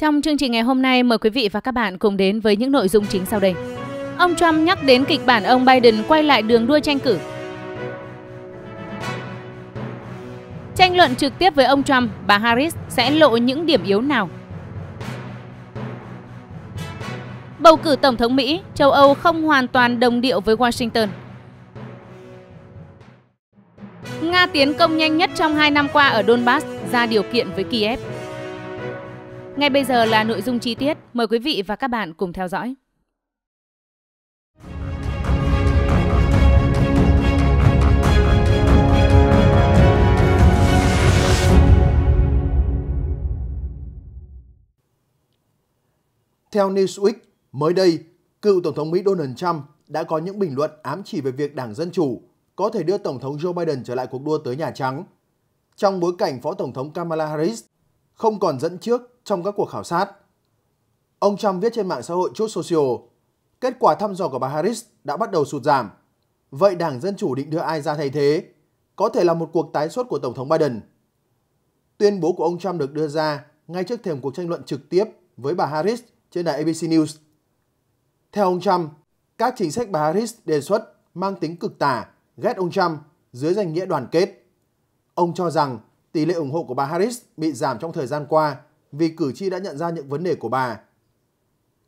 Trong chương trình ngày hôm nay, mời quý vị và các bạn cùng đến với những nội dung chính sau đây. Ông Trump nhắc đến kịch bản ông Biden quay lại đường đua tranh cử. Tranh luận trực tiếp với ông Trump, bà Harris sẽ lộ những điểm yếu nào? Bầu cử Tổng thống Mỹ, châu Âu không hoàn toàn đồng điệu với Washington. Nga tiến công nhanh nhất trong 2 năm qua ở Donbass ra điều kiện với Kiev. Ngay bây giờ là nội dung chi tiết, mời quý vị và các bạn cùng theo dõi. Theo Newsweek, mới đây, cựu Tổng thống Mỹ Donald Trump đã có những bình luận ám chỉ về việc Đảng Dân Chủ có thể đưa Tổng thống Joe Biden trở lại cuộc đua tới Nhà Trắng. Trong bối cảnh Phó Tổng thống Kamala Harris không còn dẫn trước trong các cuộc khảo sát. Ông Trump viết trên mạng xã hội Truth Social, kết quả thăm dò của bà Harris đã bắt đầu sụt giảm. Vậy Đảng Dân Chủ định đưa ai ra thay thế? Có thể là một cuộc tái xuất của Tổng thống Biden. Tuyên bố của ông Trump được đưa ra ngay trước thềm cuộc tranh luận trực tiếp với bà Harris trên đài ABC News. Theo ông Trump, các chính sách bà Harris đề xuất mang tính cực tả, ghét ông Trump dưới danh nghĩa đoàn kết. Ông cho rằng tỷ lệ ủng hộ của bà Harris bị giảm trong thời gian qua vì cử tri đã nhận ra những vấn đề của bà.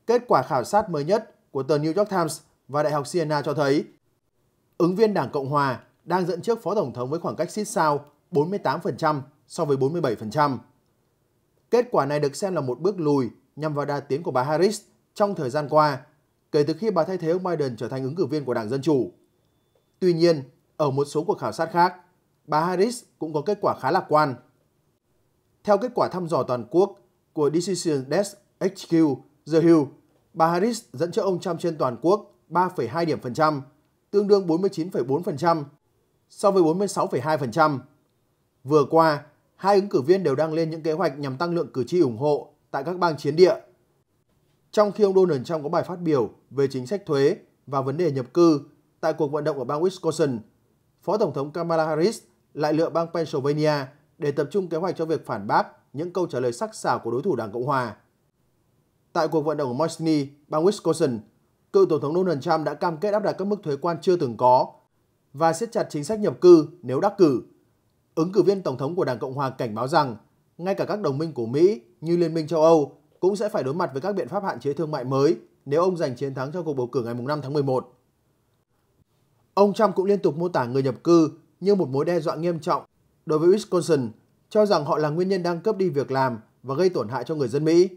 Kết quả khảo sát mới nhất của tờ New York Times và Đại học Siena cho thấy ứng viên Đảng Cộng Hòa đang dẫn trước Phó Tổng thống với khoảng cách xít sao 48% so với 47%. Kết quả này được xem là một bước lùi nhằm vào đa tiến của bà Harris trong thời gian qua, kể từ khi bà thay thế ông Biden trở thành ứng cử viên của Đảng Dân Chủ. Tuy nhiên, ở một số cuộc khảo sát khác, bà Harris cũng có kết quả khá lạc quan. Theo kết quả thăm dò toàn quốc của Decision Desk HQ, The Hill, bà Harris dẫn trước ông Trump trên toàn quốc 3,2 điểm phần trăm, tương đương 49,4% so với 46,2%. Vừa qua, hai ứng cử viên đều đang lên những kế hoạch nhằm tăng lượng cử tri ủng hộ tại các bang chiến địa. Trong khi ông Donald Trump có bài phát biểu về chính sách thuế và vấn đề nhập cư tại cuộc vận động ở bang Wisconsin, Phó Tổng thống Kamala Harris lại lựa bang Pennsylvania để tập trung kế hoạch cho việc phản bác những câu trả lời sắc sảo của đối thủ Đảng Cộng Hòa. Tại cuộc vận động ở Moisney, bang Wisconsin, cựu Tổng thống Donald Trump đã cam kết áp đặt các mức thuế quan chưa từng có và siết chặt chính sách nhập cư nếu đắc cử. Ứng cử viên Tổng thống của Đảng Cộng Hòa cảnh báo rằng ngay cả các đồng minh của Mỹ như Liên minh châu Âu cũng sẽ phải đối mặt với các biện pháp hạn chế thương mại mới nếu ông giành chiến thắng trong cuộc bầu cử ngày 5 tháng 11. Ông Trump cũng liên tục mô tả người nhập cư như một mối đe dọa nghiêm trọng đối với Wisconsin, cho rằng họ là nguyên nhân đang cướp đi việc làm và gây tổn hại cho người dân Mỹ.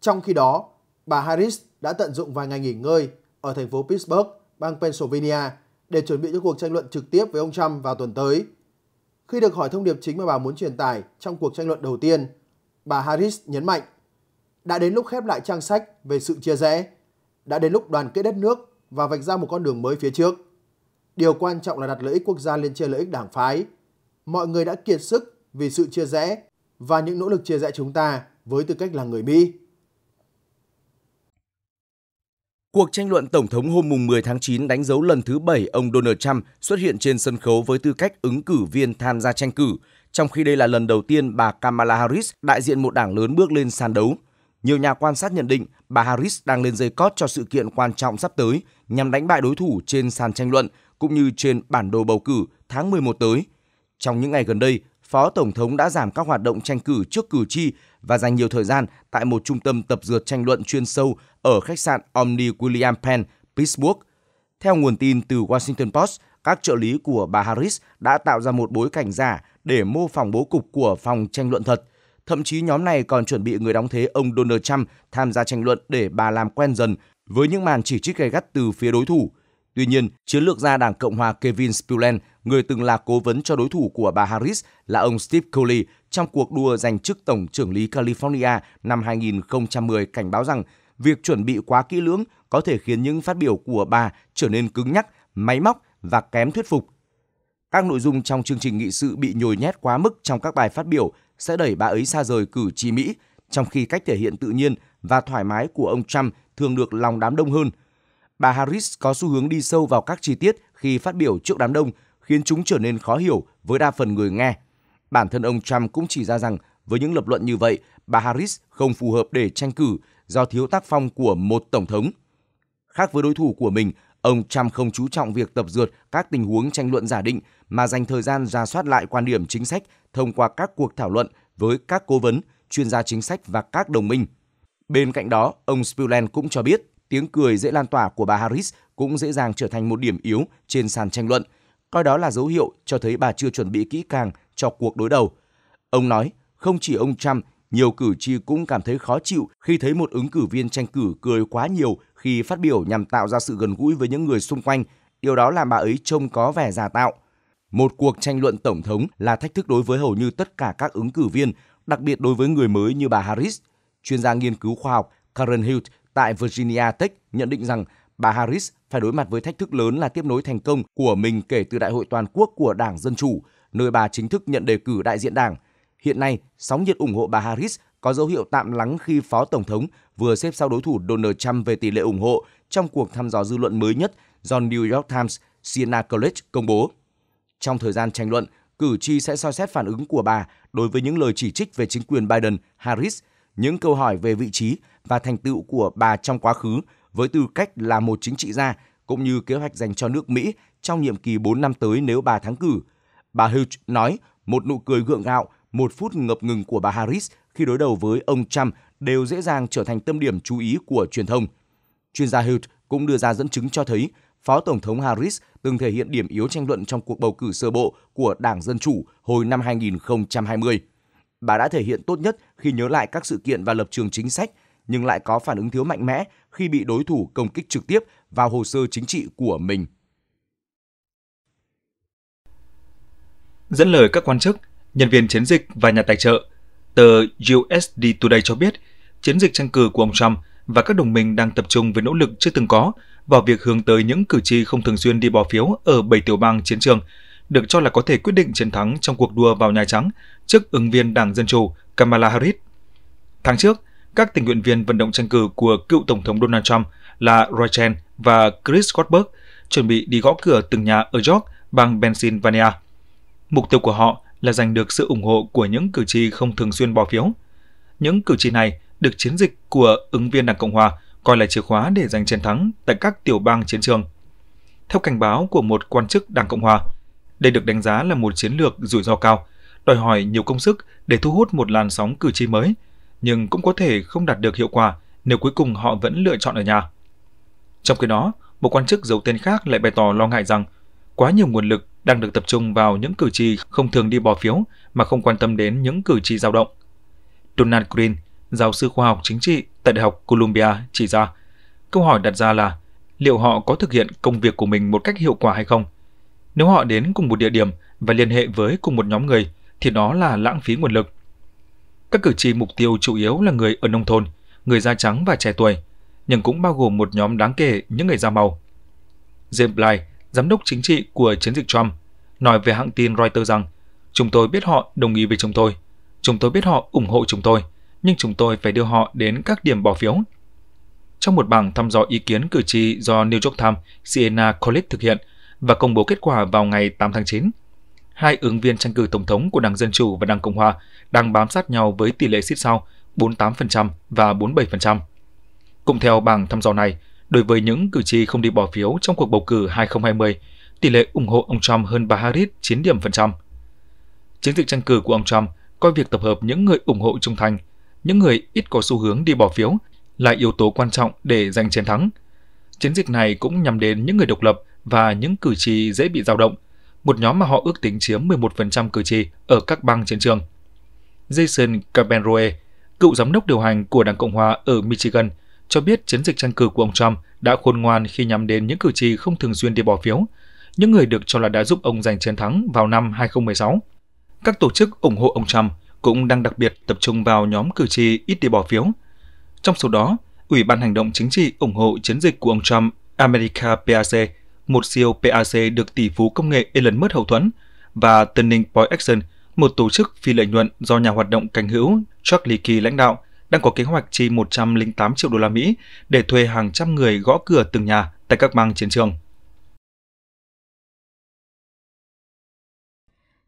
Trong khi đó, bà Harris đã tận dụng vài ngày nghỉ ngơi ở thành phố Pittsburgh, bang Pennsylvania để chuẩn bị cho cuộc tranh luận trực tiếp với ông Trump vào tuần tới. Khi được hỏi thông điệp chính mà bà muốn truyền tải trong cuộc tranh luận đầu tiên, bà Harris nhấn mạnh đã đến lúc khép lại trang sách về sự chia rẽ, đã đến lúc đoàn kết đất nước và vạch ra một con đường mới phía trước. Điều quan trọng là đặt lợi ích quốc gia lên trên lợi ích đảng phái. Mọi người đã kiệt sức vì sự chia rẽ và những nỗ lực chia rẽ chúng ta với tư cách là người Mỹ. Cuộc tranh luận Tổng thống hôm mùng 10 tháng 9 đánh dấu lần thứ 7 ông Donald Trump xuất hiện trên sân khấu với tư cách ứng cử viên tham gia tranh cử, trong khi đây là lần đầu tiên bà Kamala Harris đại diện một đảng lớn bước lên sàn đấu. Nhiều nhà quan sát nhận định bà Harris đang lên dây cót cho sự kiện quan trọng sắp tới nhằm đánh bại đối thủ trên sàn tranh luận cũng như trên bản đồ bầu cử tháng 11 tới. Trong những ngày gần đây, Phó Tổng thống đã giảm các hoạt động tranh cử trước cử tri và dành nhiều thời gian tại một trung tâm tập dượt tranh luận chuyên sâu ở khách sạn Omni William Penn, Pittsburgh. Theo nguồn tin từ Washington Post, các trợ lý của bà Harris đã tạo ra một bối cảnh giả để mô phỏng bố cục của phòng tranh luận thật. Thậm chí nhóm này còn chuẩn bị người đóng thế ông Donald Trump tham gia tranh luận để bà làm quen dần với những màn chỉ trích gay gắt từ phía đối thủ. Tuy nhiên, chiến lược gia Đảng Cộng hòa Kevin Spillane người từng là cố vấn cho đối thủ của bà Harris là ông Steve Coley trong cuộc đua giành chức Tổng trưởng lý California năm 2010 cảnh báo rằng việc chuẩn bị quá kỹ lưỡng có thể khiến những phát biểu của bà trở nên cứng nhắc, máy móc và kém thuyết phục. Các nội dung trong chương trình nghị sự bị nhồi nhét quá mức trong các bài phát biểu sẽ đẩy bà ấy xa rời cử tri Mỹ, trong khi cách thể hiện tự nhiên và thoải mái của ông Trump thường được lòng đám đông hơn – bà Harris có xu hướng đi sâu vào các chi tiết khi phát biểu trước đám đông, khiến chúng trở nên khó hiểu với đa phần người nghe. Bản thân ông Trump cũng chỉ ra rằng với những lập luận như vậy, bà Harris không phù hợp để tranh cử do thiếu tác phong của một tổng thống. Khác với đối thủ của mình, ông Trump không chú trọng việc tập dượt các tình huống tranh luận giả định mà dành thời gian ra soát lại quan điểm chính sách thông qua các cuộc thảo luận với các cố vấn, chuyên gia chính sách và các đồng minh. Bên cạnh đó, ông Spillane cũng cho biết tiếng cười dễ lan tỏa của bà Harris cũng dễ dàng trở thành một điểm yếu trên sàn tranh luận, coi đó là dấu hiệu cho thấy bà chưa chuẩn bị kỹ càng cho cuộc đối đầu. Ông nói, không chỉ ông Trump, nhiều cử tri cũng cảm thấy khó chịu khi thấy một ứng cử viên tranh cử cười quá nhiều khi phát biểu nhằm tạo ra sự gần gũi với những người xung quanh, điều đó làm bà ấy trông có vẻ giả tạo. Một cuộc tranh luận tổng thống là thách thức đối với hầu như tất cả các ứng cử viên, đặc biệt đối với người mới như bà Harris. Chuyên gia nghiên cứu khoa học Karen Hilt tại Virginia Tech nhận định rằng bà Harris phải đối mặt với thách thức lớn là tiếp nối thành công của mình kể từ Đại hội Toàn quốc của Đảng Dân Chủ, nơi bà chính thức nhận đề cử đại diện đảng. Hiện nay, sóng nhiệt ủng hộ bà Harris có dấu hiệu tạm lắng khi Phó Tổng thống vừa xếp sau đối thủ Donald Trump về tỷ lệ ủng hộ trong cuộc thăm dò dư luận mới nhất do New York Times Siena College công bố. Trong thời gian tranh luận, cử tri sẽ soi xét phản ứng của bà đối với những lời chỉ trích về chính quyền Biden, Harris những câu hỏi về vị trí và thành tựu của bà trong quá khứ với tư cách là một chính trị gia cũng như kế hoạch dành cho nước Mỹ trong nhiệm kỳ 4 năm tới nếu bà thắng cử. Bà Hughes nói một nụ cười gượng gạo, một phút ngập ngừng của bà Harris khi đối đầu với ông Trump đều dễ dàng trở thành tâm điểm chú ý của truyền thông. Chuyên gia Hughes cũng đưa ra dẫn chứng cho thấy Phó Tổng thống Harris từng thể hiện điểm yếu tranh luận trong cuộc bầu cử sơ bộ của Đảng Dân Chủ hồi năm 2020 bà đã thể hiện tốt nhất khi nhớ lại các sự kiện và lập trường chính sách, nhưng lại có phản ứng thiếu mạnh mẽ khi bị đối thủ công kích trực tiếp vào hồ sơ chính trị của mình. Dẫn lời các quan chức, nhân viên chiến dịch và nhà tài trợ, tờ USD Today cho biết chiến dịch tranh cử của ông Trump và các đồng minh đang tập trung với nỗ lực chưa từng có vào việc hướng tới những cử tri không thường xuyên đi bỏ phiếu ở 7 tiểu bang chiến trường được cho là có thể quyết định chiến thắng trong cuộc đua vào Nhà Trắng trước ứng viên Đảng Dân Chủ Kamala Harris. Tháng trước, các tình nguyện viên vận động tranh cử của cựu Tổng thống Donald Trump là Roy Chen và Chris Goldberg chuẩn bị đi gõ cửa từng nhà ở York, bang Pennsylvania. Mục tiêu của họ là giành được sự ủng hộ của những cử tri không thường xuyên bỏ phiếu. Những cử tri này được chiến dịch của ứng viên Đảng Cộng Hòa coi là chìa khóa để giành chiến thắng tại các tiểu bang chiến trường. Theo cảnh báo của một quan chức Đảng Cộng Hòa, đây được đánh giá là một chiến lược rủi ro cao, đòi hỏi nhiều công sức để thu hút một làn sóng cử tri mới, nhưng cũng có thể không đạt được hiệu quả nếu cuối cùng họ vẫn lựa chọn ở nhà. Trong khi đó, một quan chức giấu tên khác lại bày tỏ lo ngại rằng quá nhiều nguồn lực đang được tập trung vào những cử tri không thường đi bỏ phiếu mà không quan tâm đến những cử tri dao động. Donald Green, giáo sư khoa học chính trị tại Đại học Columbia chỉ ra, câu hỏi đặt ra là liệu họ có thực hiện công việc của mình một cách hiệu quả hay không – nếu họ đến cùng một địa điểm và liên hệ với cùng một nhóm người thì đó là lãng phí nguồn lực. Các cử tri mục tiêu chủ yếu là người ở nông thôn, người da trắng và trẻ tuổi, nhưng cũng bao gồm một nhóm đáng kể những người da màu. James Bly, giám đốc chính trị của chiến dịch Trump, nói về hãng tin Reuters rằng Chúng tôi biết họ đồng ý với chúng tôi. Chúng tôi biết họ ủng hộ chúng tôi, nhưng chúng tôi phải đưa họ đến các điểm bỏ phiếu. Trong một bảng thăm dò ý kiến cử tri do New York Times Sienna College thực hiện và công bố kết quả vào ngày 8 tháng 9. Hai ứng viên tranh cử tổng thống của Đảng Dân Chủ và Đảng Cộng Hòa đang bám sát nhau với tỷ lệ xít sao 48% và 47%. Cũng theo bảng thăm dò này, đối với những cử tri không đi bỏ phiếu trong cuộc bầu cử 2020, tỷ lệ ủng hộ ông Trump hơn bà Harris 9 điểm phần trăm. Chiến dịch tranh cử của ông Trump coi việc tập hợp những người ủng hộ trung thành, những người ít có xu hướng đi bỏ phiếu là yếu tố quan trọng để giành chiến thắng. Chiến dịch này cũng nhằm đến những người độc lập, và những cử tri dễ bị dao động, một nhóm mà họ ước tính chiếm 11% cử tri ở các bang chiến trường. Jason Capenroe, cựu giám đốc điều hành của Đảng Cộng Hòa ở Michigan, cho biết chiến dịch tranh cử của ông Trump đã khôn ngoan khi nhắm đến những cử tri không thường xuyên đi bỏ phiếu, những người được cho là đã giúp ông giành chiến thắng vào năm 2016. Các tổ chức ủng hộ ông Trump cũng đang đặc biệt tập trung vào nhóm cử tri ít đi bỏ phiếu. Trong số đó, Ủy ban Hành động Chính trị ủng hộ chiến dịch của ông Trump America PAC một CEO PAC được tỷ phú công nghệ Elon Musk hậu thuẫn, và Tân Ninh Point Action, một tổ chức phi lợi nhuận do nhà hoạt động cánh hữu Chuck Leakey lãnh đạo, đang có kế hoạch chi 108 triệu đô la Mỹ để thuê hàng trăm người gõ cửa từng nhà tại các bang chiến trường.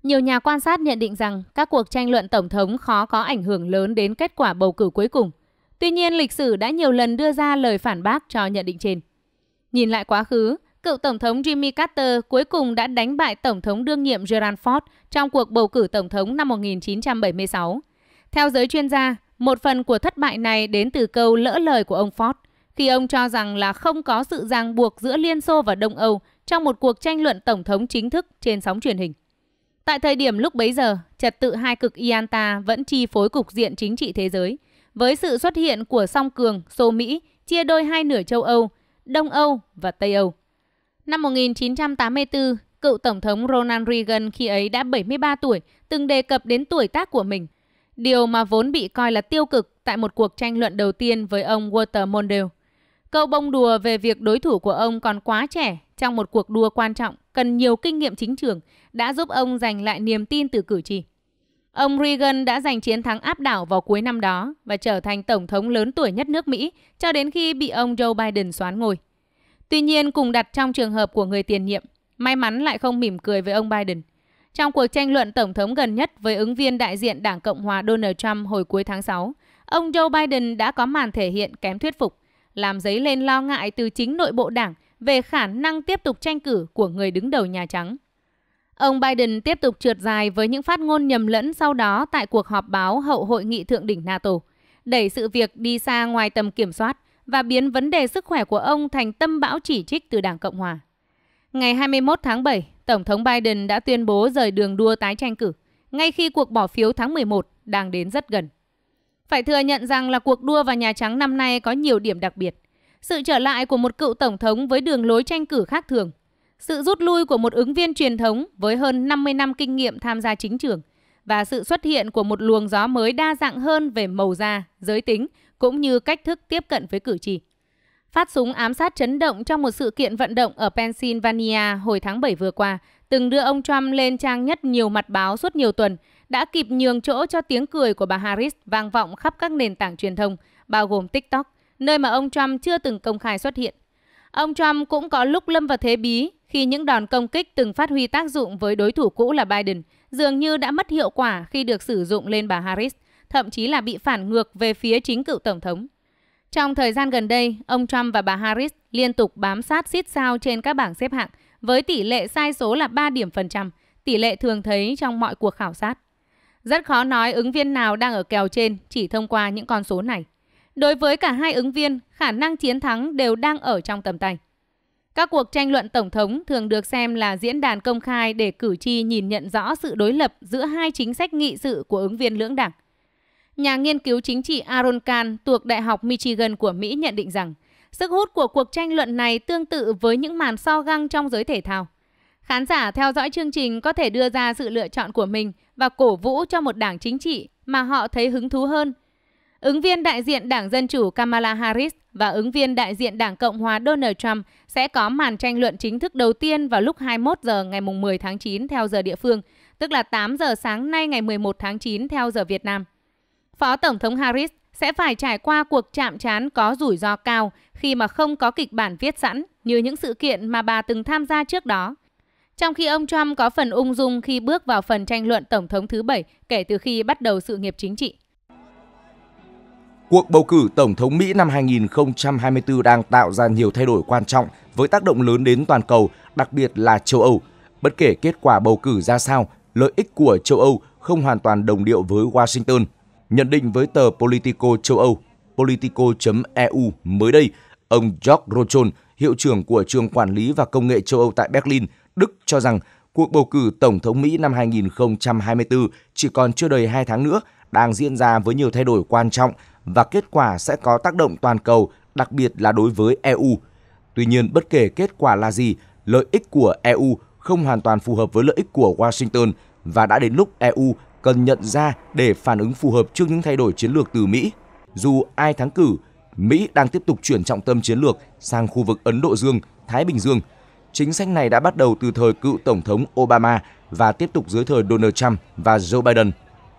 Nhiều nhà quan sát nhận định rằng các cuộc tranh luận tổng thống khó có ảnh hưởng lớn đến kết quả bầu cử cuối cùng. Tuy nhiên, lịch sử đã nhiều lần đưa ra lời phản bác cho nhận định trên. Nhìn lại quá khứ, cựu Tổng thống Jimmy Carter cuối cùng đã đánh bại Tổng thống đương nhiệm Gerald Ford trong cuộc bầu cử Tổng thống năm 1976. Theo giới chuyên gia, một phần của thất bại này đến từ câu lỡ lời của ông Ford khi ông cho rằng là không có sự ràng buộc giữa Liên Xô và Đông Âu trong một cuộc tranh luận Tổng thống chính thức trên sóng truyền hình. Tại thời điểm lúc bấy giờ, trật tự hai cực Ianta vẫn chi phối cục diện chính trị thế giới, với sự xuất hiện của song cường Xô Mỹ chia đôi hai nửa châu Âu, Đông Âu và Tây Âu. Năm 1984, cựu Tổng thống Ronald Reagan khi ấy đã 73 tuổi, từng đề cập đến tuổi tác của mình. Điều mà vốn bị coi là tiêu cực tại một cuộc tranh luận đầu tiên với ông Walter Mondale. Câu bông đùa về việc đối thủ của ông còn quá trẻ trong một cuộc đua quan trọng cần nhiều kinh nghiệm chính trường đã giúp ông giành lại niềm tin từ cử tri. Ông Reagan đã giành chiến thắng áp đảo vào cuối năm đó và trở thành tổng thống lớn tuổi nhất nước Mỹ cho đến khi bị ông Joe Biden xoán ngôi. Tuy nhiên cùng đặt trong trường hợp của người tiền nhiệm, may mắn lại không mỉm cười với ông Biden. Trong cuộc tranh luận tổng thống gần nhất với ứng viên đại diện Đảng Cộng hòa Donald Trump hồi cuối tháng 6, ông Joe Biden đã có màn thể hiện kém thuyết phục, làm dấy lên lo ngại từ chính nội bộ đảng về khả năng tiếp tục tranh cử của người đứng đầu Nhà Trắng. Ông Biden tiếp tục trượt dài với những phát ngôn nhầm lẫn sau đó tại cuộc họp báo hậu hội nghị thượng đỉnh NATO, đẩy sự việc đi xa ngoài tầm kiểm soát và biến vấn đề sức khỏe của ông thành tâm bão chỉ trích từ Đảng Cộng Hòa. Ngày 21 tháng 7, Tổng thống Biden đã tuyên bố rời đường đua tái tranh cử, ngay khi cuộc bỏ phiếu tháng 11 đang đến rất gần. Phải thừa nhận rằng là cuộc đua vào Nhà Trắng năm nay có nhiều điểm đặc biệt. Sự trở lại của một cựu tổng thống với đường lối tranh cử khác thường, sự rút lui của một ứng viên truyền thống với hơn 50 năm kinh nghiệm tham gia chính trường và sự xuất hiện của một luồng gió mới đa dạng hơn về màu da, giới tính cũng như cách thức tiếp cận với cử tri. Phát súng ám sát chấn động trong một sự kiện vận động ở Pennsylvania hồi tháng 7 vừa qua, từng đưa ông Trump lên trang nhất nhiều mặt báo suốt nhiều tuần, đã kịp nhường chỗ cho tiếng cười của bà Harris vang vọng khắp các nền tảng truyền thông, bao gồm TikTok, nơi mà ông Trump chưa từng công khai xuất hiện. Ông Trump cũng có lúc lâm vào thế bí khi những đòn công kích từng phát huy tác dụng với đối thủ cũ là Biden dường như đã mất hiệu quả khi được sử dụng lên bà Harris thậm chí là bị phản ngược về phía chính cựu Tổng thống. Trong thời gian gần đây, ông Trump và bà Harris liên tục bám sát xít sao trên các bảng xếp hạng với tỷ lệ sai số là 3 điểm phần trăm, tỷ lệ thường thấy trong mọi cuộc khảo sát. Rất khó nói ứng viên nào đang ở kèo trên chỉ thông qua những con số này. Đối với cả hai ứng viên, khả năng chiến thắng đều đang ở trong tầm tay. Các cuộc tranh luận tổng thống thường được xem là diễn đàn công khai để cử tri nhìn nhận rõ sự đối lập giữa hai chính sách nghị sự của ứng viên lưỡng đảng. Nhà nghiên cứu chính trị Aaron Kahn thuộc Đại học Michigan của Mỹ nhận định rằng sức hút của cuộc tranh luận này tương tự với những màn so găng trong giới thể thao. Khán giả theo dõi chương trình có thể đưa ra sự lựa chọn của mình và cổ vũ cho một đảng chính trị mà họ thấy hứng thú hơn. Ứng viên đại diện Đảng Dân Chủ Kamala Harris và ứng viên đại diện Đảng Cộng hòa Donald Trump sẽ có màn tranh luận chính thức đầu tiên vào lúc 21 giờ ngày 10 tháng 9 theo giờ địa phương, tức là 8 giờ sáng nay ngày 11 tháng 9 theo giờ Việt Nam. Phó Tổng thống Harris sẽ phải trải qua cuộc chạm trán có rủi ro cao khi mà không có kịch bản viết sẵn như những sự kiện mà bà từng tham gia trước đó. Trong khi ông Trump có phần ung dung khi bước vào phần tranh luận Tổng thống thứ bảy kể từ khi bắt đầu sự nghiệp chính trị. Cuộc bầu cử Tổng thống Mỹ năm 2024 đang tạo ra nhiều thay đổi quan trọng với tác động lớn đến toàn cầu, đặc biệt là châu Âu. Bất kể kết quả bầu cử ra sao, lợi ích của châu Âu không hoàn toàn đồng điệu với Washington – Nhận định với tờ Politico châu Âu, Politico.eu mới đây, ông Jörg Rochon, hiệu trưởng của trường quản lý và công nghệ châu Âu tại Berlin, Đức cho rằng cuộc bầu cử Tổng thống Mỹ năm 2024 chỉ còn chưa đầy 2 tháng nữa đang diễn ra với nhiều thay đổi quan trọng và kết quả sẽ có tác động toàn cầu, đặc biệt là đối với EU. Tuy nhiên, bất kể kết quả là gì, lợi ích của EU không hoàn toàn phù hợp với lợi ích của Washington và đã đến lúc EU cần nhận ra để phản ứng phù hợp trước những thay đổi chiến lược từ Mỹ. Dù ai thắng cử, Mỹ đang tiếp tục chuyển trọng tâm chiến lược sang khu vực Ấn Độ Dương, Thái Bình Dương. Chính sách này đã bắt đầu từ thời cựu Tổng thống Obama và tiếp tục dưới thời Donald Trump và Joe Biden.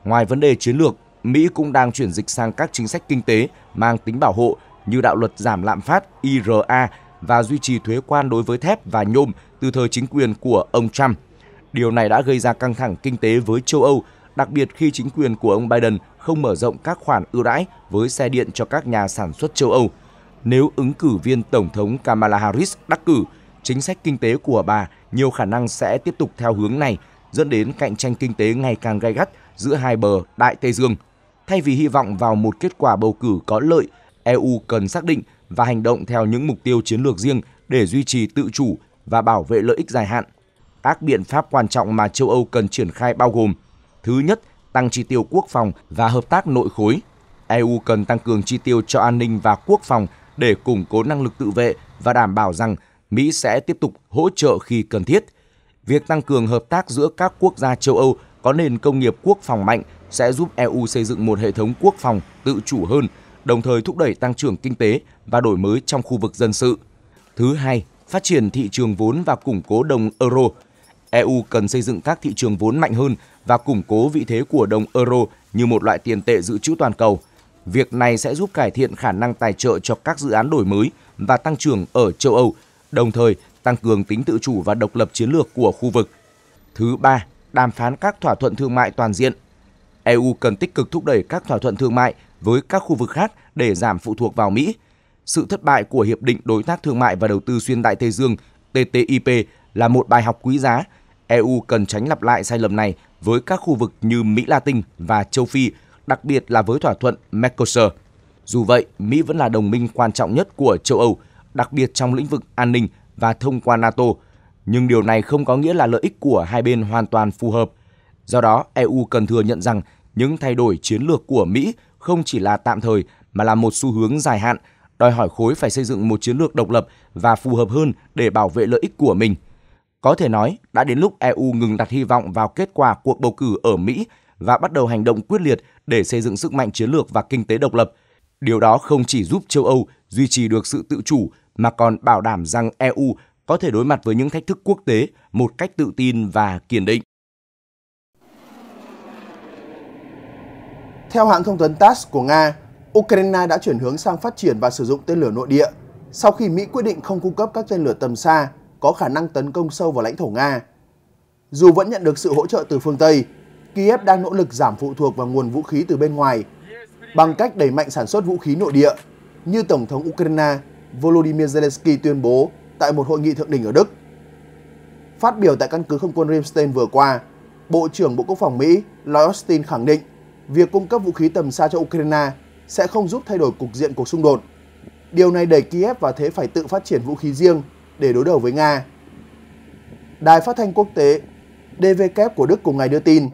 Ngoài vấn đề chiến lược, Mỹ cũng đang chuyển dịch sang các chính sách kinh tế mang tính bảo hộ như đạo luật giảm lạm phát IRA và duy trì thuế quan đối với thép và nhôm từ thời chính quyền của ông Trump. Điều này đã gây ra căng thẳng kinh tế với châu Âu đặc biệt khi chính quyền của ông Biden không mở rộng các khoản ưu đãi với xe điện cho các nhà sản xuất châu Âu. Nếu ứng cử viên Tổng thống Kamala Harris đắc cử, chính sách kinh tế của bà nhiều khả năng sẽ tiếp tục theo hướng này, dẫn đến cạnh tranh kinh tế ngày càng gay gắt giữa hai bờ Đại Tây Dương. Thay vì hy vọng vào một kết quả bầu cử có lợi, EU cần xác định và hành động theo những mục tiêu chiến lược riêng để duy trì tự chủ và bảo vệ lợi ích dài hạn. Các biện pháp quan trọng mà châu Âu cần triển khai bao gồm Thứ nhất, tăng chi tiêu quốc phòng và hợp tác nội khối. EU cần tăng cường chi tiêu cho an ninh và quốc phòng để củng cố năng lực tự vệ và đảm bảo rằng Mỹ sẽ tiếp tục hỗ trợ khi cần thiết. Việc tăng cường hợp tác giữa các quốc gia châu Âu có nền công nghiệp quốc phòng mạnh sẽ giúp EU xây dựng một hệ thống quốc phòng tự chủ hơn, đồng thời thúc đẩy tăng trưởng kinh tế và đổi mới trong khu vực dân sự. Thứ hai, phát triển thị trường vốn và củng cố đồng euro. EU cần xây dựng các thị trường vốn mạnh hơn và củng cố vị thế của đồng euro như một loại tiền tệ dự trữ toàn cầu. Việc này sẽ giúp cải thiện khả năng tài trợ cho các dự án đổi mới và tăng trưởng ở châu Âu, đồng thời tăng cường tính tự chủ và độc lập chiến lược của khu vực. Thứ ba, đàm phán các thỏa thuận thương mại toàn diện. EU cần tích cực thúc đẩy các thỏa thuận thương mại với các khu vực khác để giảm phụ thuộc vào Mỹ. Sự thất bại của Hiệp định Đối tác Thương mại và Đầu tư Xuyên Đại Tây Dương TTIP là một bài học quý giá. EU cần tránh lặp lại sai lầm này với các khu vực như Mỹ Latin và châu Phi, đặc biệt là với thỏa thuận Mercosur. Dù vậy, Mỹ vẫn là đồng minh quan trọng nhất của châu Âu, đặc biệt trong lĩnh vực an ninh và thông qua NATO, nhưng điều này không có nghĩa là lợi ích của hai bên hoàn toàn phù hợp. Do đó, EU cần thừa nhận rằng những thay đổi chiến lược của Mỹ không chỉ là tạm thời mà là một xu hướng dài hạn, đòi hỏi khối phải xây dựng một chiến lược độc lập và phù hợp hơn để bảo vệ lợi ích của mình. Có thể nói, đã đến lúc EU ngừng đặt hy vọng vào kết quả cuộc bầu cử ở Mỹ và bắt đầu hành động quyết liệt để xây dựng sức mạnh chiến lược và kinh tế độc lập. Điều đó không chỉ giúp châu Âu duy trì được sự tự chủ mà còn bảo đảm rằng EU có thể đối mặt với những thách thức quốc tế một cách tự tin và kiên định. Theo hãng thông tấn TASS của Nga, Ukraine đã chuyển hướng sang phát triển và sử dụng tên lửa nội địa sau khi Mỹ quyết định không cung cấp các tên lửa tầm xa có khả năng tấn công sâu vào lãnh thổ Nga. Dù vẫn nhận được sự hỗ trợ từ phương Tây, Kiev đang nỗ lực giảm phụ thuộc vào nguồn vũ khí từ bên ngoài bằng cách đẩy mạnh sản xuất vũ khí nội địa, như Tổng thống Ukraine Volodymyr Zelensky tuyên bố tại một hội nghị thượng đỉnh ở Đức. Phát biểu tại căn cứ không quân rimstein vừa qua, Bộ trưởng Bộ Quốc phòng Mỹ Lloyd Austin khẳng định việc cung cấp vũ khí tầm xa cho Ukraine sẽ không giúp thay đổi cục diện cuộc xung đột. Điều này đẩy Kiev vào thế phải tự phát triển vũ khí riêng để đối đầu với Nga. Đài phát thanh quốc tế DVK của Đức cùng ngày đưa tin,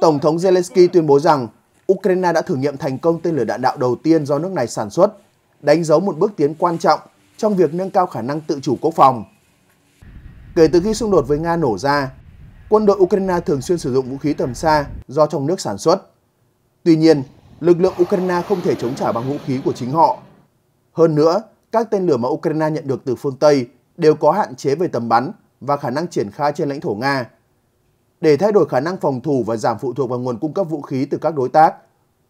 Tổng thống Zelensky tuyên bố rằng Ukraine đã thử nghiệm thành công tên lửa đạn đạo đầu tiên do nước này sản xuất, đánh dấu một bước tiến quan trọng trong việc nâng cao khả năng tự chủ quốc phòng. Kể từ khi xung đột với Nga nổ ra, quân đội Ukraine thường xuyên sử dụng vũ khí tầm xa do trong nước sản xuất. Tuy nhiên, lực lượng Ukraine không thể chống trả bằng vũ khí của chính họ. Hơn nữa, các tên lửa mà Ukraine nhận được từ phương Tây đều có hạn chế về tầm bắn và khả năng triển khai trên lãnh thổ Nga. Để thay đổi khả năng phòng thủ và giảm phụ thuộc vào nguồn cung cấp vũ khí từ các đối tác,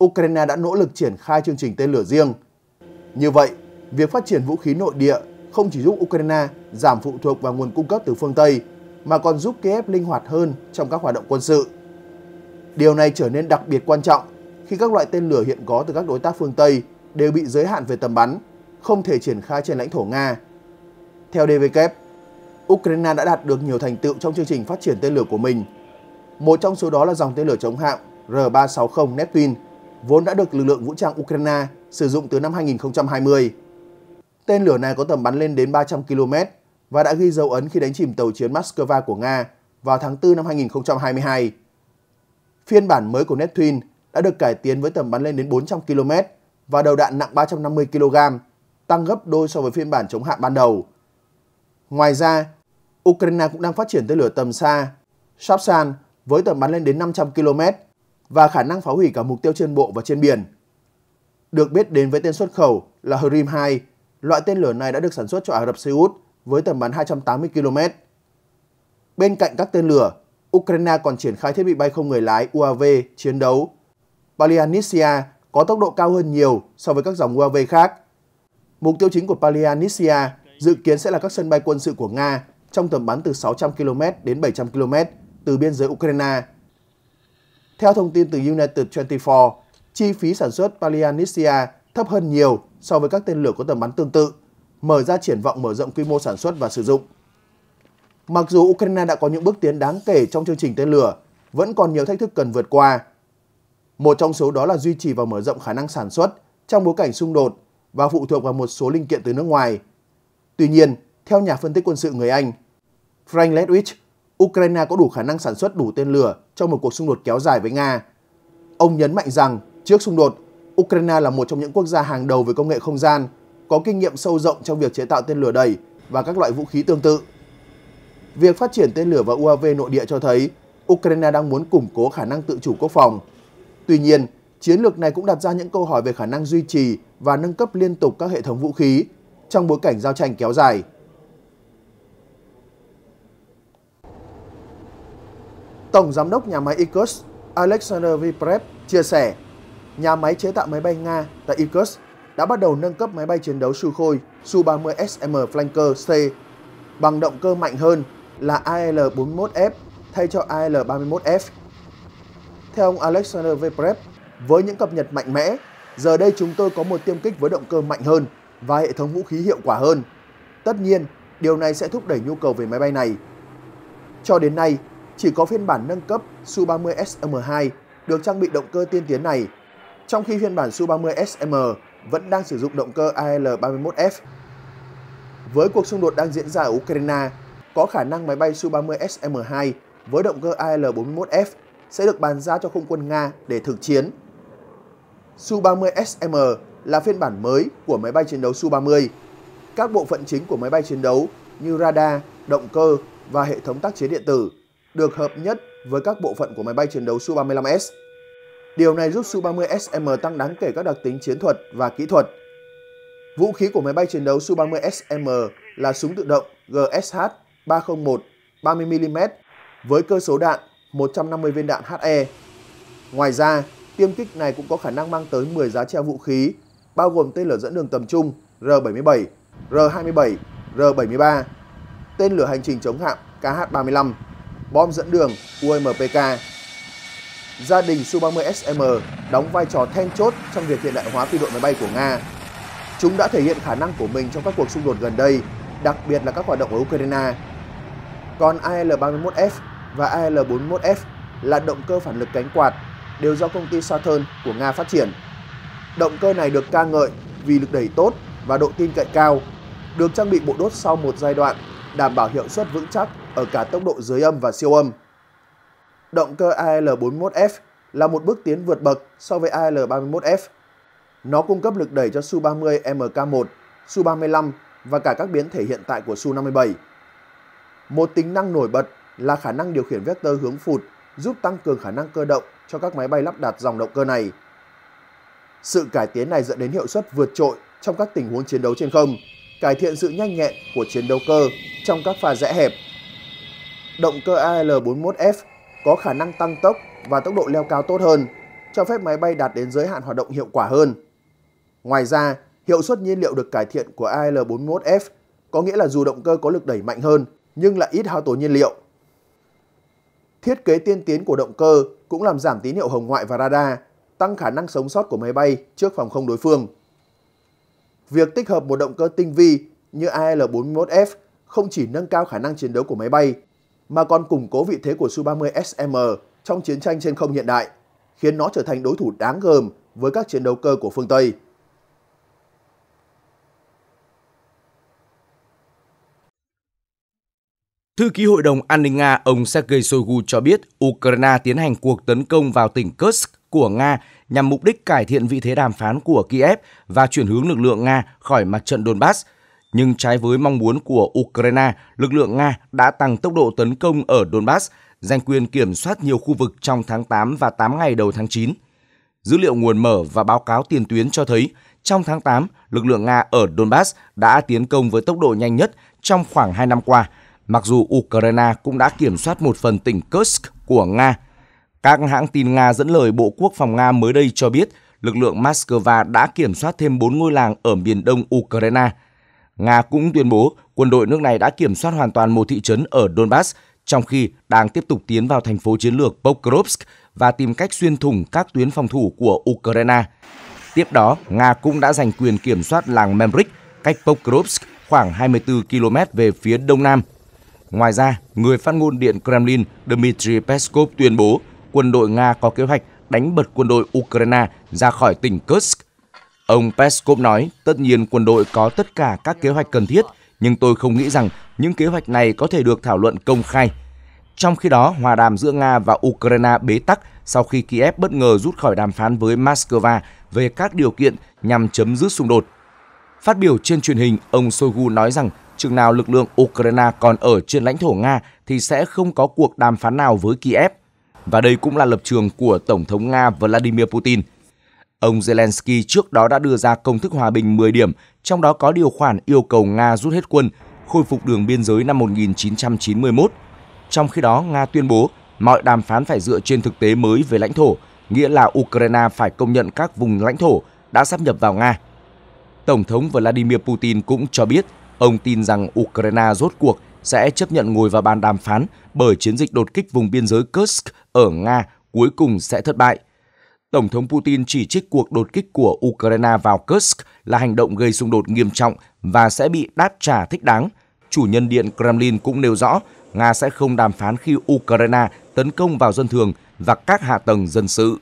Ukraine đã nỗ lực triển khai chương trình tên lửa riêng. Như vậy, việc phát triển vũ khí nội địa không chỉ giúp Ukraine giảm phụ thuộc vào nguồn cung cấp từ phương Tây, mà còn giúp Kiev linh hoạt hơn trong các hoạt động quân sự. Điều này trở nên đặc biệt quan trọng khi các loại tên lửa hiện có từ các đối tác phương Tây đều bị giới hạn về tầm bắn, không thể triển khai trên lãnh thổ Nga theo DVK, Ukraine đã đạt được nhiều thành tựu trong chương trình phát triển tên lửa của mình. Một trong số đó là dòng tên lửa chống hạm R-360 Neptune, vốn đã được lực lượng vũ trang Ukraine sử dụng từ năm 2020. Tên lửa này có tầm bắn lên đến 300 km và đã ghi dấu ấn khi đánh chìm tàu chiến Moscow của Nga vào tháng 4 năm 2022. Phiên bản mới của Neptune đã được cải tiến với tầm bắn lên đến 400 km và đầu đạn nặng 350 kg, tăng gấp đôi so với phiên bản chống hạm ban đầu. Ngoài ra, Ukraine cũng đang phát triển tên lửa tầm xa Shapsan với tầm bắn lên đến 500 km và khả năng phá hủy cả mục tiêu trên bộ và trên biển. Được biết đến với tên xuất khẩu là Hrim 2, loại tên lửa này đã được sản xuất cho Ả Rập Xê Út với tầm bắn 280 km. Bên cạnh các tên lửa, Ukraine còn triển khai thiết bị bay không người lái UAV chiến đấu. Palianitsia có tốc độ cao hơn nhiều so với các dòng UAV khác. Mục tiêu chính của Palianitsia dự kiến sẽ là các sân bay quân sự của Nga trong tầm bắn từ 600 km đến 700 km từ biên giới Ukraine. Theo thông tin từ United 24, chi phí sản xuất Palianicia thấp hơn nhiều so với các tên lửa có tầm bắn tương tự, mở ra triển vọng mở rộng quy mô sản xuất và sử dụng. Mặc dù Ukraine đã có những bước tiến đáng kể trong chương trình tên lửa, vẫn còn nhiều thách thức cần vượt qua. Một trong số đó là duy trì và mở rộng khả năng sản xuất trong bối cảnh xung đột và phụ thuộc vào một số linh kiện từ nước ngoài, Tuy nhiên, theo nhà phân tích quân sự người Anh, Frank Ledwich, Ukraine có đủ khả năng sản xuất đủ tên lửa trong một cuộc xung đột kéo dài với Nga. Ông nhấn mạnh rằng, trước xung đột, Ukraine là một trong những quốc gia hàng đầu về công nghệ không gian, có kinh nghiệm sâu rộng trong việc chế tạo tên lửa đẩy và các loại vũ khí tương tự. Việc phát triển tên lửa và UAV nội địa cho thấy Ukraine đang muốn củng cố khả năng tự chủ quốc phòng. Tuy nhiên, chiến lược này cũng đặt ra những câu hỏi về khả năng duy trì và nâng cấp liên tục các hệ thống vũ khí trong bối cảnh giao tranh kéo dài. Tổng giám đốc nhà máy Iqus Alexander Viprev chia sẻ, nhà máy chế tạo máy bay Nga tại Iqus đã bắt đầu nâng cấp máy bay chiến đấu Sukhoi Su-30SM Flanker C bằng động cơ mạnh hơn là AL-41F thay cho AL-31F. Theo ông Alexander Viprev, với những cập nhật mạnh mẽ, giờ đây chúng tôi có một tiêm kích với động cơ mạnh hơn – và hệ thống vũ khí hiệu quả hơn. Tất nhiên, điều này sẽ thúc đẩy nhu cầu về máy bay này. Cho đến nay, chỉ có phiên bản nâng cấp Su-30 SM2 được trang bị động cơ tiên tiến này, trong khi phiên bản Su-30 SM vẫn đang sử dụng động cơ AL-31F. Với cuộc xung đột đang diễn ra ở Ukraine, có khả năng máy bay Su-30 SM2 với động cơ AL-41F sẽ được bàn giao cho không quân Nga để thực chiến. Su-30 SM là phiên bản mới của máy bay chiến đấu Su-30. Các bộ phận chính của máy bay chiến đấu như radar, động cơ và hệ thống tác chiến điện tử được hợp nhất với các bộ phận của máy bay chiến đấu Su-35S. Điều này giúp Su-30SM tăng đáng kể các đặc tính chiến thuật và kỹ thuật. Vũ khí của máy bay chiến đấu Su-30SM là súng tự động GSH 301 30mm với cơ số đạn 150 viên đạn HE. Ngoài ra, tiêm kích này cũng có khả năng mang tới 10 giá treo vũ khí bao gồm tên lửa dẫn đường tầm trung R-77, R-27, R-73, tên lửa hành trình chống hạm KH-35, bom dẫn đường UMPK. Gia đình Su-30SM đóng vai trò then chốt trong việc hiện đại hóa phi đội máy bay của Nga. Chúng đã thể hiện khả năng của mình trong các cuộc xung đột gần đây, đặc biệt là các hoạt động ở Ukraine. Còn AL-31F và AL-41F là động cơ phản lực cánh quạt đều do công ty Saturn của Nga phát triển. Động cơ này được ca ngợi vì lực đẩy tốt và độ tin cậy cao, được trang bị bộ đốt sau một giai đoạn, đảm bảo hiệu suất vững chắc ở cả tốc độ dưới âm và siêu âm. Động cơ AL41F là một bước tiến vượt bậc so với AL31F. Nó cung cấp lực đẩy cho Su-30 MK1, Su-35 và cả các biến thể hiện tại của Su-57. Một tính năng nổi bật là khả năng điều khiển vector hướng phụt giúp tăng cường khả năng cơ động cho các máy bay lắp đặt dòng động cơ này. Sự cải tiến này dẫn đến hiệu suất vượt trội trong các tình huống chiến đấu trên không, cải thiện sự nhanh nhẹn của chiến đấu cơ trong các pha rẽ hẹp. Động cơ AL-41F có khả năng tăng tốc và tốc độ leo cao tốt hơn, cho phép máy bay đạt đến giới hạn hoạt động hiệu quả hơn. Ngoài ra, hiệu suất nhiên liệu được cải thiện của AL-41F có nghĩa là dù động cơ có lực đẩy mạnh hơn nhưng lại ít hao tốn nhiên liệu. Thiết kế tiên tiến của động cơ cũng làm giảm tín hiệu hồng ngoại và radar, tăng khả năng sống sót của máy bay trước phòng không đối phương. Việc tích hợp một động cơ tinh vi như AL-41F không chỉ nâng cao khả năng chiến đấu của máy bay, mà còn củng cố vị thế của Su-30SM trong chiến tranh trên không hiện đại, khiến nó trở thành đối thủ đáng gờm với các chiến đấu cơ của phương Tây. Thư ký Hội đồng An ninh Nga ông Sergei Shoigu cho biết Ukraine tiến hành cuộc tấn công vào tỉnh Kursk của Nga nhằm mục đích cải thiện vị thế đàm phán của Kiev và chuyển hướng lực lượng Nga khỏi mặt trận Donbass. Nhưng trái với mong muốn của Ukraine, lực lượng Nga đã tăng tốc độ tấn công ở Donbass, giành quyền kiểm soát nhiều khu vực trong tháng 8 và 8 ngày đầu tháng 9. Dữ liệu nguồn mở và báo cáo tiền tuyến cho thấy, trong tháng 8, lực lượng Nga ở Donbass đã tiến công với tốc độ nhanh nhất trong khoảng 2 năm qua, mặc dù Ukraine cũng đã kiểm soát một phần tỉnh Kursk của Nga các hãng tin Nga dẫn lời Bộ Quốc phòng Nga mới đây cho biết lực lượng Moscow đã kiểm soát thêm 4 ngôi làng ở miền đông Ukraine. Nga cũng tuyên bố quân đội nước này đã kiểm soát hoàn toàn một thị trấn ở Donbass, trong khi đang tiếp tục tiến vào thành phố chiến lược Pokrovsk và tìm cách xuyên thủng các tuyến phòng thủ của Ukraine. Tiếp đó, Nga cũng đã giành quyền kiểm soát làng Memrik, cách Pokrovsk khoảng 24 km về phía đông nam. Ngoài ra, người phát ngôn Điện Kremlin Dmitry Peskov tuyên bố quân đội Nga có kế hoạch đánh bật quân đội Ukraine ra khỏi tỉnh Kursk. Ông Peskov nói, tất nhiên quân đội có tất cả các kế hoạch cần thiết, nhưng tôi không nghĩ rằng những kế hoạch này có thể được thảo luận công khai. Trong khi đó, hòa đàm giữa Nga và Ukraine bế tắc sau khi Kiev bất ngờ rút khỏi đàm phán với Moscow về các điều kiện nhằm chấm dứt xung đột. Phát biểu trên truyền hình, ông Shoigu nói rằng chừng nào lực lượng Ukraine còn ở trên lãnh thổ Nga thì sẽ không có cuộc đàm phán nào với Kiev và đây cũng là lập trường của Tổng thống Nga Vladimir Putin. Ông Zelensky trước đó đã đưa ra công thức hòa bình 10 điểm, trong đó có điều khoản yêu cầu Nga rút hết quân, khôi phục đường biên giới năm 1991. Trong khi đó, Nga tuyên bố mọi đàm phán phải dựa trên thực tế mới về lãnh thổ, nghĩa là Ukraine phải công nhận các vùng lãnh thổ đã sắp nhập vào Nga. Tổng thống Vladimir Putin cũng cho biết ông tin rằng Ukraine rốt cuộc sẽ chấp nhận ngồi vào bàn đàm phán bởi chiến dịch đột kích vùng biên giới Kursk ở Nga cuối cùng sẽ thất bại. Tổng thống Putin chỉ trích cuộc đột kích của Ukraine vào Kursk là hành động gây xung đột nghiêm trọng và sẽ bị đáp trả thích đáng. Chủ nhân điện Kremlin cũng nêu rõ Nga sẽ không đàm phán khi Ukraine tấn công vào dân thường và các hạ tầng dân sự.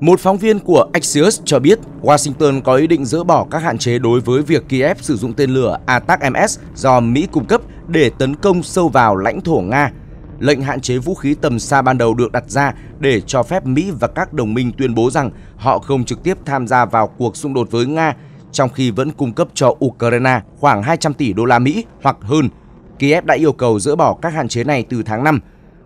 Một phóng viên của Axios cho biết Washington có ý định dỡ bỏ các hạn chế đối với việc Kiev sử dụng tên lửa ATACMS do Mỹ cung cấp để tấn công sâu vào lãnh thổ Nga. Lệnh hạn chế vũ khí tầm xa ban đầu được đặt ra để cho phép Mỹ và các đồng minh tuyên bố rằng họ không trực tiếp tham gia vào cuộc xung đột với Nga, trong khi vẫn cung cấp cho Ukraine khoảng 200 tỷ đô la Mỹ hoặc hơn. Kiev đã yêu cầu dỡ bỏ các hạn chế này từ tháng 5.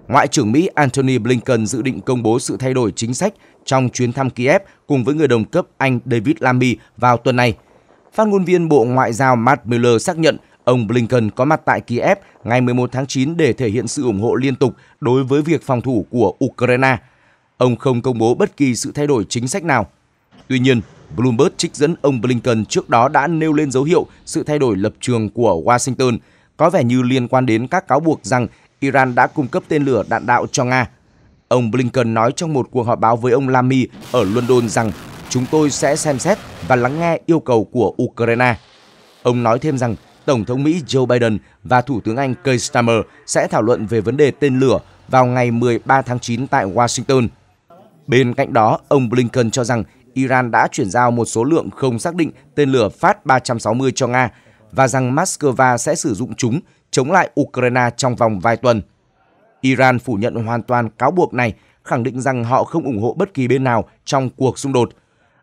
Ngoại trưởng Mỹ Antony Blinken dự định công bố sự thay đổi chính sách trong chuyến thăm Kiev cùng với người đồng cấp Anh David Lammy vào tuần này. Phát ngôn viên Bộ Ngoại giao Matt Miller xác nhận ông Blinken có mặt tại Kiev ngày 11 tháng 9 để thể hiện sự ủng hộ liên tục đối với việc phòng thủ của Ukraine. Ông không công bố bất kỳ sự thay đổi chính sách nào. Tuy nhiên, Bloomberg trích dẫn ông Blinken trước đó đã nêu lên dấu hiệu sự thay đổi lập trường của Washington, có vẻ như liên quan đến các cáo buộc rằng Iran đã cung cấp tên lửa đạn đạo cho Nga Ông Blinken nói trong một cuộc họp báo với ông Lamy ở London rằng chúng tôi sẽ xem xét và lắng nghe yêu cầu của Ukraine. Ông nói thêm rằng Tổng thống Mỹ Joe Biden và Thủ tướng Anh Keir Starmer sẽ thảo luận về vấn đề tên lửa vào ngày 13 tháng 9 tại Washington. Bên cạnh đó, ông Blinken cho rằng Iran đã chuyển giao một số lượng không xác định tên lửa Phát-360 cho Nga và rằng Moscow sẽ sử dụng chúng chống lại Ukraine trong vòng vài tuần. Iran phủ nhận hoàn toàn cáo buộc này, khẳng định rằng họ không ủng hộ bất kỳ bên nào trong cuộc xung đột.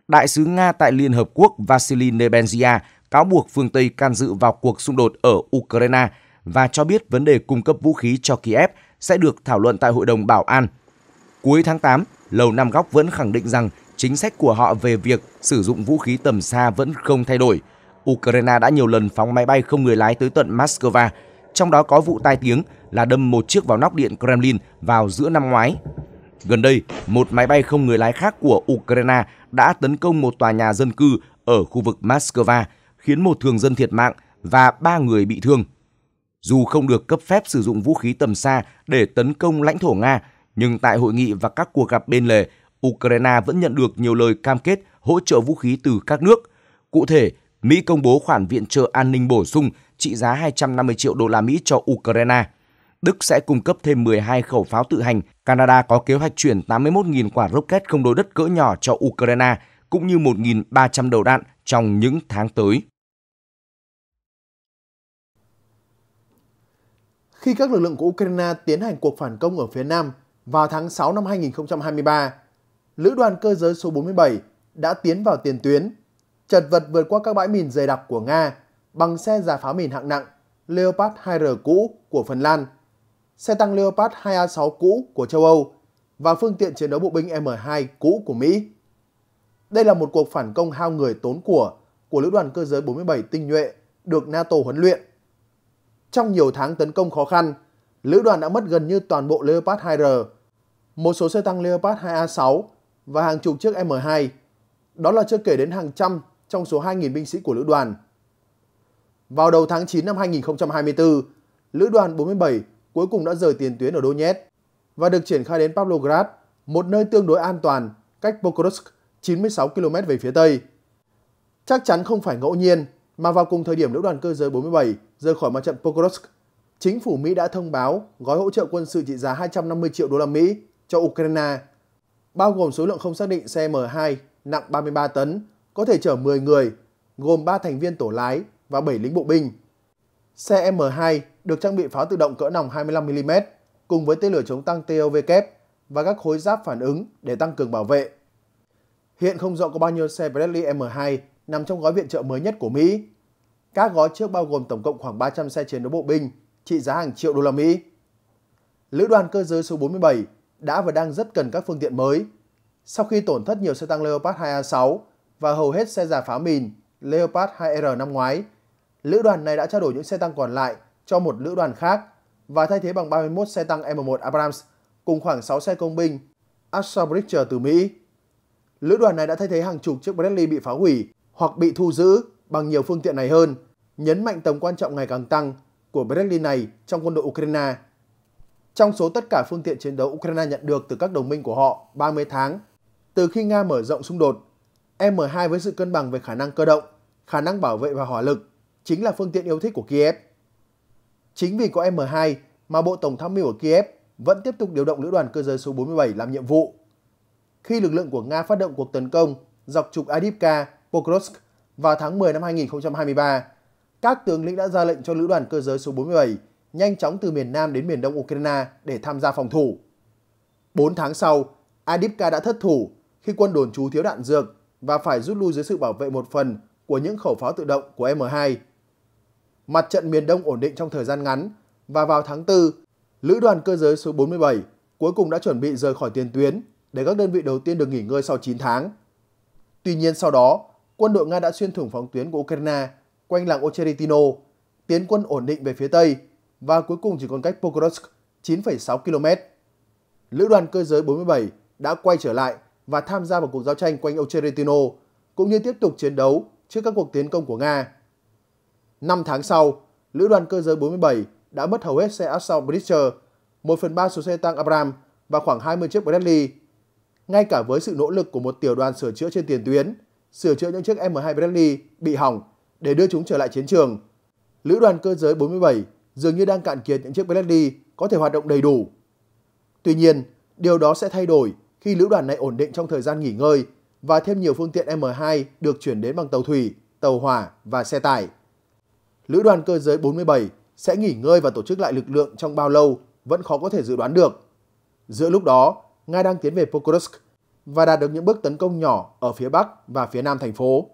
Đại sứ Nga tại Liên Hợp Quốc Vasily Nebenzia cáo buộc phương Tây can dự vào cuộc xung đột ở Ukraine và cho biết vấn đề cung cấp vũ khí cho Kiev sẽ được thảo luận tại Hội đồng Bảo an. Cuối tháng 8, Lầu Năm Góc vẫn khẳng định rằng chính sách của họ về việc sử dụng vũ khí tầm xa vẫn không thay đổi. Ukraine đã nhiều lần phóng máy bay không người lái tới tận Moscow trong đó có vụ tai tiếng là đâm một chiếc vào nóc điện Kremlin vào giữa năm ngoái. Gần đây, một máy bay không người lái khác của Ukraine đã tấn công một tòa nhà dân cư ở khu vực Moscow, khiến một thường dân thiệt mạng và ba người bị thương. Dù không được cấp phép sử dụng vũ khí tầm xa để tấn công lãnh thổ Nga, nhưng tại hội nghị và các cuộc gặp bên lề, Ukraine vẫn nhận được nhiều lời cam kết hỗ trợ vũ khí từ các nước. Cụ thể, Mỹ công bố khoản viện trợ an ninh bổ sung trị giá 250 triệu đô la Mỹ cho Ukraine. Đức sẽ cung cấp thêm 12 khẩu pháo tự hành. Canada có kế hoạch chuyển 81.000 quả rocket không đối đất cỡ nhỏ cho Ukraine, cũng như 1.300 đầu đạn trong những tháng tới. Khi các lực lượng của Ukraine tiến hành cuộc phản công ở phía Nam vào tháng 6 năm 2023, Lữ đoàn cơ giới số 47 đã tiến vào tiền tuyến, chật vật vượt qua các bãi mìn dày đặc của Nga bằng xe giải pháo mìn hạng nặng Leopard 2R cũ của Phần Lan, xe tăng Leopard 2A6 cũ của châu Âu và phương tiện chiến đấu bộ binh M2 cũ của Mỹ. Đây là một cuộc phản công hao người tốn của của lữ đoàn cơ giới 47 tinh nhuệ được NATO huấn luyện. Trong nhiều tháng tấn công khó khăn, lữ đoàn đã mất gần như toàn bộ Leopard 2R, một số xe tăng Leopard 2A6 và hàng chục chiếc M2. Đó là chưa kể đến hàng trăm trong số 2.000 binh sĩ của lữ đoàn. Vào đầu tháng 9 năm 2024, Lữ đoàn 47 cuối cùng đã rời tiền tuyến ở Donetsk và được triển khai đến Pavlograd, một nơi tương đối an toàn cách Pokrovsk 96 km về phía tây. Chắc chắn không phải ngẫu nhiên mà vào cùng thời điểm lữ đoàn cơ giới 47 rời khỏi mặt trận Pokrovsk, chính phủ Mỹ đã thông báo gói hỗ trợ quân sự trị giá 250 triệu đô la Mỹ cho Ukraine, bao gồm số lượng không xác định xe m 2 nặng 33 tấn, có thể chở 10 người, gồm 3 thành viên tổ lái và 7 lính bộ binh. Xe M2 được trang bị pháo tự động cỡ nòng 25mm cùng với tên lửa chống tăng TOV kép và các khối giáp phản ứng để tăng cường bảo vệ. Hiện không rõ có bao nhiêu xe Bradley M2 nằm trong gói viện trợ mới nhất của Mỹ. Các gói trước bao gồm tổng cộng khoảng 300 xe chiến đấu bộ binh trị giá hàng triệu đô la Mỹ. Lữ đoàn cơ giới số 47 đã và đang rất cần các phương tiện mới. Sau khi tổn thất nhiều xe tăng Leopard 2A6 và hầu hết xe giả phá mìn Leopard 2R năm ngoái lữ đoàn này đã trao đổi những xe tăng còn lại cho một lữ đoàn khác và thay thế bằng 31 xe tăng M1 Abrams cùng khoảng 6 xe công binh Assault từ Mỹ. Lữ đoàn này đã thay thế hàng chục chiếc Bradley bị phá hủy hoặc bị thu giữ bằng nhiều phương tiện này hơn, nhấn mạnh tầm quan trọng ngày càng tăng của Bradley này trong quân đội Ukraine. Trong số tất cả phương tiện chiến đấu Ukraine nhận được từ các đồng minh của họ 30 tháng, từ khi Nga mở rộng xung đột, M2 với sự cân bằng về khả năng cơ động, khả năng bảo vệ và hỏa lực chính là phương tiện yêu thích của Kiev. Chính vì có M2 mà Bộ Tổng tham mưu ở Kiev vẫn tiếp tục điều động lữ đoàn cơ giới số 47 làm nhiệm vụ. Khi lực lượng của Nga phát động cuộc tấn công dọc trục Adivka, Pokrovsk vào tháng 10 năm 2023, các tướng lĩnh đã ra lệnh cho lữ đoàn cơ giới số 47 nhanh chóng từ miền Nam đến miền Đông Ukraine để tham gia phòng thủ. 4 tháng sau, Adivka đã thất thủ khi quân đồn trú thiếu đạn dược và phải rút lui dưới sự bảo vệ một phần của những khẩu pháo tự động của M2 mặt trận miền Đông ổn định trong thời gian ngắn và vào tháng 4, Lữ đoàn cơ giới số 47 cuối cùng đã chuẩn bị rời khỏi tiền tuyến để các đơn vị đầu tiên được nghỉ ngơi sau 9 tháng. Tuy nhiên sau đó, quân đội Nga đã xuyên thủng phòng tuyến của Ukraine quanh làng Ocheritino, tiến quân ổn định về phía Tây và cuối cùng chỉ còn cách Pokrovsk 9,6 km. Lữ đoàn cơ giới 47 đã quay trở lại và tham gia vào cuộc giao tranh quanh Ocheritino, cũng như tiếp tục chiến đấu trước các cuộc tiến công của Nga. 5 tháng sau, lữ đoàn cơ giới 47 đã mất hầu hết xe Assault Blitzer, 1 phần 3 số xe tăng Abrams và khoảng 20 chiếc Bradley. Ngay cả với sự nỗ lực của một tiểu đoàn sửa chữa trên tiền tuyến, sửa chữa những chiếc M2 Bradley bị hỏng để đưa chúng trở lại chiến trường, lữ đoàn cơ giới 47 dường như đang cạn kiệt những chiếc Bradley có thể hoạt động đầy đủ. Tuy nhiên, điều đó sẽ thay đổi khi lữ đoàn này ổn định trong thời gian nghỉ ngơi và thêm nhiều phương tiện M2 được chuyển đến bằng tàu thủy, tàu hỏa và xe tải. Lữ đoàn cơ giới 47 sẽ nghỉ ngơi và tổ chức lại lực lượng trong bao lâu vẫn khó có thể dự đoán được. Giữa lúc đó, Nga đang tiến về Pokrovsk và đạt được những bước tấn công nhỏ ở phía bắc và phía nam thành phố.